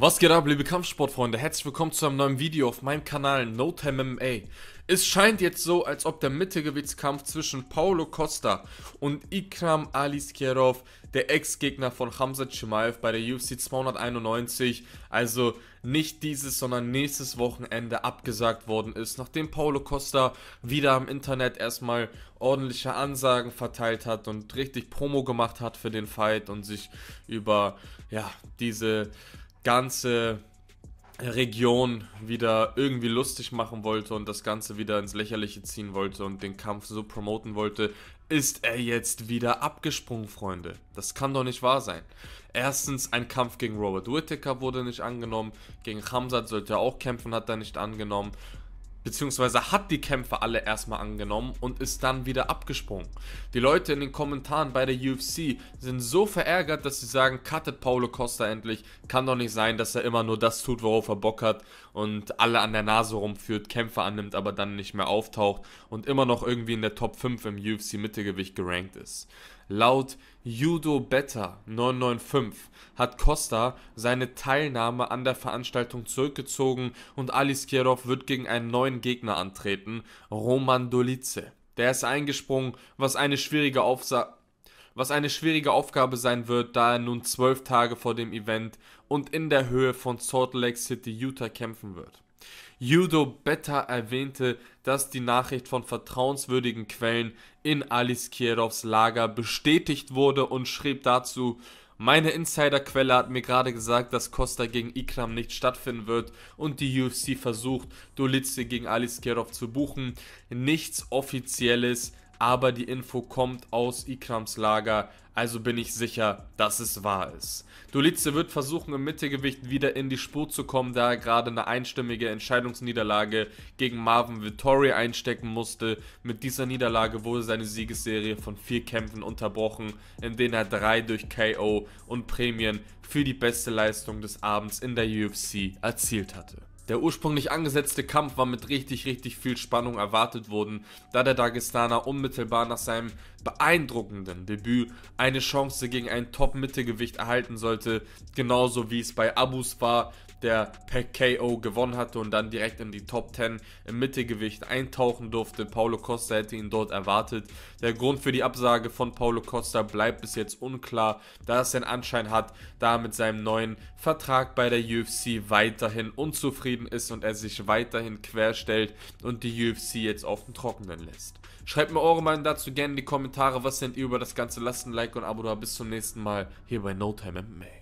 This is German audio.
Was geht ab, liebe Kampfsportfreunde? Herzlich willkommen zu einem neuen Video auf meinem Kanal No Time MMA. Es scheint jetzt so, als ob der Mittelgewichtskampf zwischen Paulo Costa und Ikram Aliskerov, der Ex-Gegner von Hamza Chimaev bei der UFC 291, also nicht dieses, sondern nächstes Wochenende abgesagt worden ist, nachdem Paulo Costa wieder im Internet erstmal ordentliche Ansagen verteilt hat und richtig Promo gemacht hat für den Fight und sich über ja, diese ganze Region wieder irgendwie lustig machen wollte und das Ganze wieder ins Lächerliche ziehen wollte und den Kampf so promoten wollte, ist er jetzt wieder abgesprungen, Freunde. Das kann doch nicht wahr sein. Erstens, ein Kampf gegen Robert Whittaker wurde nicht angenommen, gegen Hamzat sollte er auch kämpfen, hat er nicht angenommen beziehungsweise hat die Kämpfe alle erstmal angenommen und ist dann wieder abgesprungen. Die Leute in den Kommentaren bei der UFC sind so verärgert, dass sie sagen, cuttet Paulo Costa endlich, kann doch nicht sein, dass er immer nur das tut, worauf er Bock hat und alle an der Nase rumführt, Kämpfe annimmt, aber dann nicht mehr auftaucht und immer noch irgendwie in der Top 5 im UFC Mittelgewicht gerankt ist. Laut Judo Better 995 hat Costa seine Teilnahme an der Veranstaltung zurückgezogen und Aliskirov wird gegen einen neuen Gegner antreten, Roman Dolice. Der ist eingesprungen, was eine schwierige Aufsa was eine schwierige Aufgabe sein wird, da er nun zwölf Tage vor dem Event und in der Höhe von Salt Lake City, Utah kämpfen wird. Judo Beta erwähnte, dass die Nachricht von vertrauenswürdigen Quellen in Alis Kirovs Lager bestätigt wurde und schrieb dazu, meine Insiderquelle hat mir gerade gesagt, dass Costa gegen Ikram nicht stattfinden wird und die UFC versucht, Dolitze gegen Alice Kerov zu buchen. Nichts Offizielles, aber die Info kommt aus Ikrams Lager, also bin ich sicher, dass es wahr ist. Dolice wird versuchen, im Mittelgewicht wieder in die Spur zu kommen, da er gerade eine einstimmige Entscheidungsniederlage gegen Marvin Vittori einstecken musste. Mit dieser Niederlage wurde seine Siegesserie von vier Kämpfen unterbrochen, in denen er drei durch KO und Prämien für die beste Leistung des Abends in der UFC erzielt hatte. Der ursprünglich angesetzte Kampf war mit richtig, richtig viel Spannung erwartet worden, da der Dagestaner unmittelbar nach seinem beeindruckenden Debüt eine Chance gegen ein Top-Mittelgewicht erhalten sollte, genauso wie es bei Abus war, der per KO gewonnen hatte und dann direkt in die Top 10 im Mittelgewicht eintauchen durfte. Paulo Costa hätte ihn dort erwartet. Der Grund für die Absage von Paulo Costa bleibt bis jetzt unklar, da es den Anschein hat, da er mit seinem neuen Vertrag bei der UFC weiterhin unzufrieden geblieben ist und er sich weiterhin querstellt und die UFC jetzt auf dem Trockenen lässt. Schreibt mir eure Meinung dazu gerne in die Kommentare, was denn ihr über das Ganze lasst, ein Like und ein Abo da. Bis zum nächsten Mal hier bei No Time MMA.